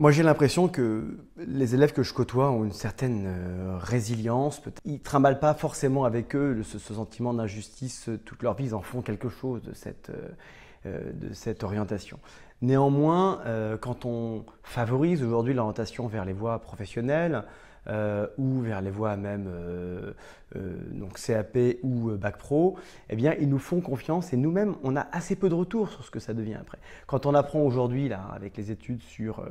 Moi, j'ai l'impression que les élèves que je côtoie ont une certaine euh, résilience. Ils ne trimballent pas forcément avec eux ce, sentiment d'injustice euh, toute leur vie. Ils en font quelque chose de cette, euh, orientation. Néanmoins, quand on favorise aujourd'hui l'orientation vers les voies professionnelles, euh, ou vers les voies même euh, euh, donc CAP ou Bac Pro, eh bien ils nous font confiance et nous-mêmes on a assez peu de retours sur ce que ça devient après. Quand on apprend aujourd'hui là avec les études sur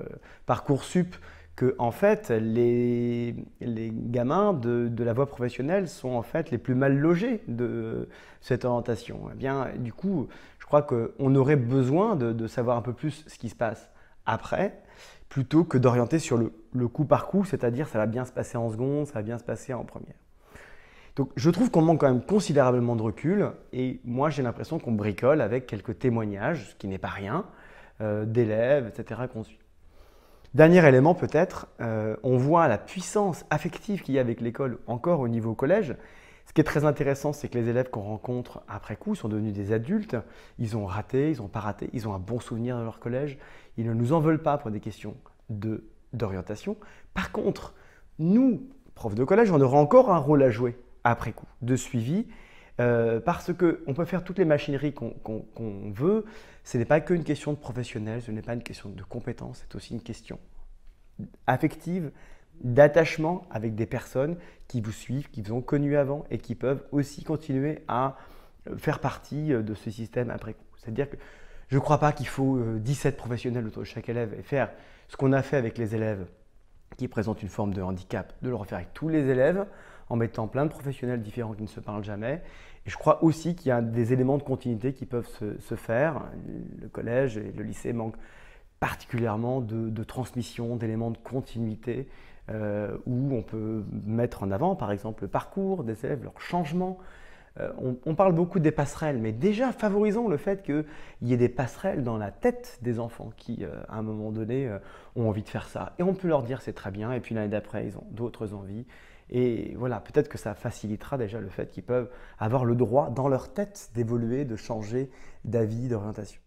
parcoursup que en fait les, les gamins de, de, la voie professionnelle sont en fait les plus mal logés de cette orientation. Eh bien du coup je crois qu'on aurait besoin de, de savoir un peu plus ce qui se passe après plutôt que d'orienter sur le le coup par coup, c'est-à-dire ça va bien se passer en seconde, ça va bien se passer en première. Donc je trouve qu'on manque quand même considérablement de recul et moi j'ai l'impression qu'on bricole avec quelques témoignages, ce qui n'est pas rien, euh, d'élèves, etc. qu'on suit. Dernier élément peut-être, euh, on voit la puissance affective qu'il y a avec l'école encore au niveau collège. Ce qui est très intéressant, c'est que les élèves qu'on rencontre après coup sont devenus des adultes. Ils ont raté, ils n'ont pas raté, ils ont un bon souvenir de leur collège. Ils ne nous en veulent pas pour des questions de d'orientation. Par contre, nous, profs de collège, on aura encore un rôle à jouer après coup, de suivi, euh, parce qu'on peut faire toutes les machineries qu'on veut. Ce n'est pas qu'une question de professionnel, ce n'est pas une question de compétence, c'est aussi une question affective, d'attachement avec des personnes qui vous suivent, qui vous ont connu avant et qui peuvent aussi continuer à faire partie euh, de ce système après coup. C'est-à-dire que je ne crois pas qu'il faut 17 euh, professionnels autour de chaque élève et faire ce qu'on a fait avec les élèves qui présentent une forme de handicap, de le refaire avec tous les élèves en mettant plein de professionnels différents qui ne se parlent jamais. Et je crois aussi qu'il y a des éléments de continuité qui peuvent se, faire. Le collège et le lycée manquent particulièrement de, transmission, d'éléments de continuité, euh, où on peut mettre en avant, par exemple, le parcours des élèves, leur changement, euh, on, parle beaucoup des passerelles, mais déjà favorisons le fait qu'il y ait des passerelles dans la tête des enfants qui, euh, à un moment donné, euh, ont envie de faire ça. Et on peut leur dire c'est très bien, et puis l'année d'après, ils ont d'autres envies. Et voilà, peut-être que ça facilitera déjà le fait qu'ils peuvent avoir le droit dans leur tête d'évoluer, de changer d'avis, d'orientation.